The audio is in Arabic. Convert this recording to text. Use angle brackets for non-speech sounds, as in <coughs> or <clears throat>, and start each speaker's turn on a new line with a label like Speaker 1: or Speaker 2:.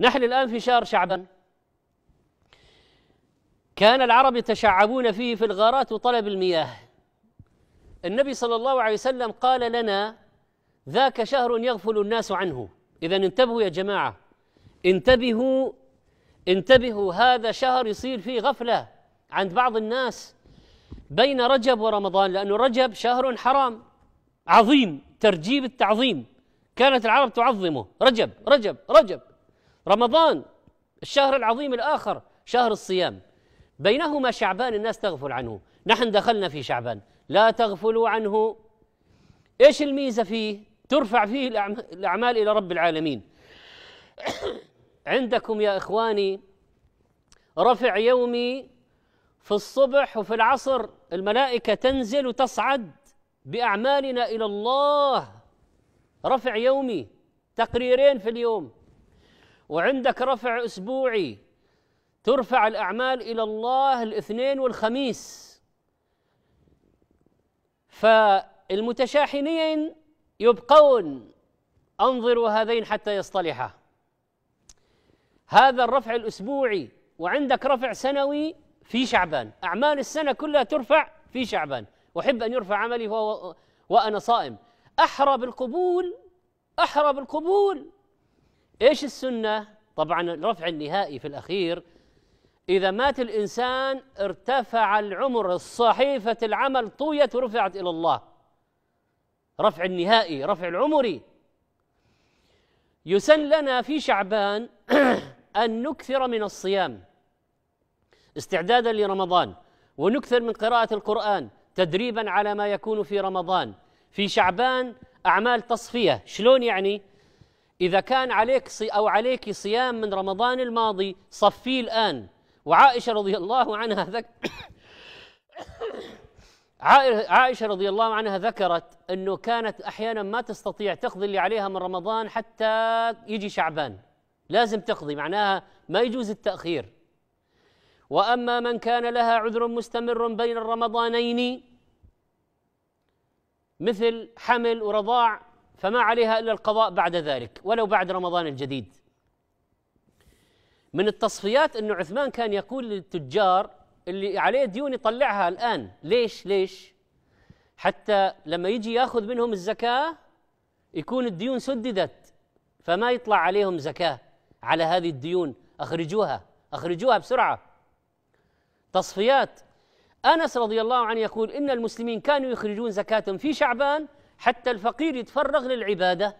Speaker 1: نحن الآن في شهر شعبان كان العرب يتشعبون فيه في الغارات وطلب المياه النبي صلى الله عليه وسلم قال لنا ذاك شهر يغفل الناس عنه إذا انتبهوا يا جماعة انتبهوا انتبهوا هذا شهر يصير فيه غفلة عند بعض الناس بين رجب ورمضان لأنه رجب شهر حرام عظيم ترجيب التعظيم كانت العرب تعظمه رجب رجب رجب رمضان الشهر العظيم الآخر شهر الصيام بينهما شعبان الناس تغفل عنه نحن دخلنا في شعبان لا تغفلوا عنه ايش الميزه فيه؟ ترفع فيه الاعمال الى رب العالمين. <coughs> عندكم يا اخواني رفع يومي في الصبح وفي العصر الملائكه تنزل وتصعد باعمالنا الى الله رفع يومي تقريرين في اليوم وعندك رفع اسبوعي ترفع الاعمال الى الله الاثنين والخميس فالمتشاحنين يبقون انظروا هذين حتى يصطلحا هذا الرفع الاسبوعي وعندك رفع سنوي في شعبان اعمال السنه كلها ترفع في شعبان احب ان يرفع عملي وانا صائم احرى بالقبول احرى بالقبول ايش السنه؟ طبعا الرفع النهائي في الاخير اذا مات الانسان ارتفع العمر صحيفه العمل طويت ورفعت الى الله رفع النهائي رفع العمري يسن لنا في شعبان <clears throat> ان نكثر من الصيام استعدادا لرمضان ونكثر من قراءه القران تدريبا على ما يكون في رمضان في شعبان اعمال تصفيه شلون يعني؟ إذا كان عليك صي أو عليك صيام من رمضان الماضي صفيه الآن وعائشة رضي الله عنها ذك <coughs> عائشة رضي الله عنها ذكرت أنه كانت أحيانا ما تستطيع تقضي اللي عليها من رمضان حتى يجي شعبان لازم تقضي معناها ما يجوز التأخير وأما من كان لها عذر مستمر بين الرمضانين مثل حمل ورضاع فما عليها الا القضاء بعد ذلك ولو بعد رمضان الجديد من التصفيات انه عثمان كان يقول للتجار اللي عليه ديون يطلعها الان ليش ليش حتى لما يجي ياخذ منهم الزكاه يكون الديون سددت فما يطلع عليهم زكاه على هذه الديون اخرجوها اخرجوها بسرعه تصفيات انس رضي الله عنه يقول ان المسلمين كانوا يخرجون زكاه في شعبان حتى الفقير يتفرغ للعبادة